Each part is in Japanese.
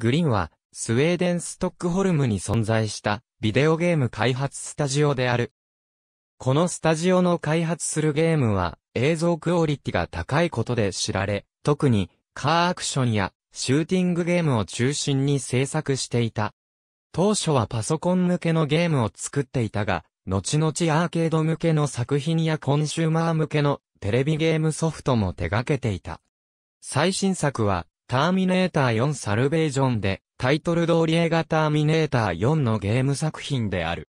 グリーンは、スウェーデン・ストックホルムに存在したビデオゲーム開発スタジオである。このスタジオの開発するゲームは映像クオリティが高いことで知られ、特にカーアクションやシューティングゲームを中心に制作していた。当初はパソコン向けのゲームを作っていたが、後々アーケード向けの作品やコンシューマー向けのテレビゲームソフトも手掛けていた。最新作はターミネーター4サルベージョンで、タイトル通り映画ターミネーター4のゲーム作品である。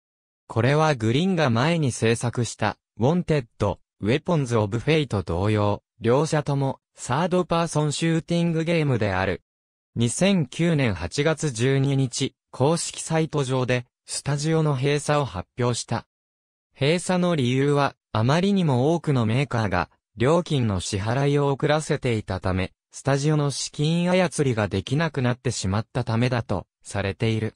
これはグリーンが前に制作した、ウォンテッド、ウェポンズ・オブ・フェイト同様、両者とも、サードパーソンシューティングゲームである。2009年8月12日、公式サイト上で、スタジオの閉鎖を発表した。閉鎖の理由は、あまりにも多くのメーカーが、料金の支払いを遅らせていたため、スタジオの資金操りができなくなってしまったためだとされている。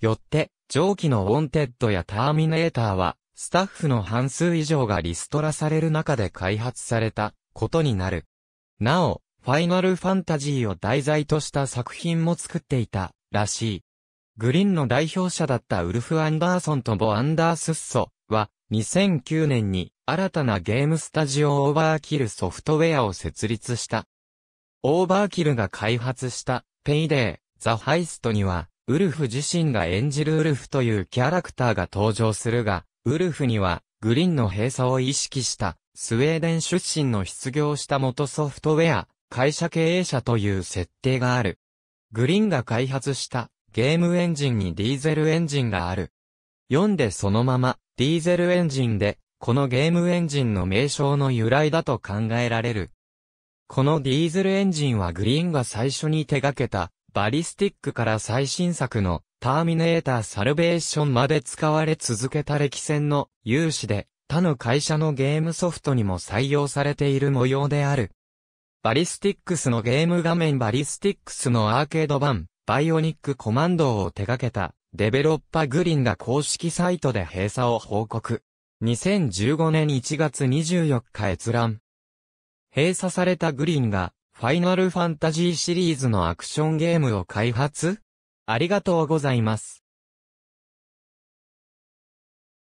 よって、上記のウォンテッドやターミネーターは、スタッフの半数以上がリストラされる中で開発されたことになる。なお、ファイナルファンタジーを題材とした作品も作っていたらしい。グリーンの代表者だったウルフ・アンダーソンとボ・アンダースッソは2009年に新たなゲームスタジオオーバーキルソフトウェアを設立した。オーバーキルが開発したペイデー、ザ・ハイストには、ウルフ自身が演じるウルフというキャラクターが登場するが、ウルフには、グリーンの閉鎖を意識した、スウェーデン出身の失業した元ソフトウェア、会社経営者という設定がある。グリーンが開発したゲームエンジンにディーゼルエンジンがある。読んでそのままディーゼルエンジンでこのゲームエンジンの名称の由来だと考えられる。このディーゼルエンジンはグリーンが最初に手掛けた、バリスティックから最新作の、ターミネーターサルベーションまで使われ続けた歴戦の有志で、他の会社のゲームソフトにも採用されている模様である。バリスティックスのゲーム画面バリスティックスのアーケード版、バイオニックコマンドを手掛けた、デベロッパグリーンが公式サイトで閉鎖を報告。2015年1月24日閲覧。閉鎖されたグリーンが、ファイナルファンタジーシリーズのアクションゲームを開発ありがとうございます。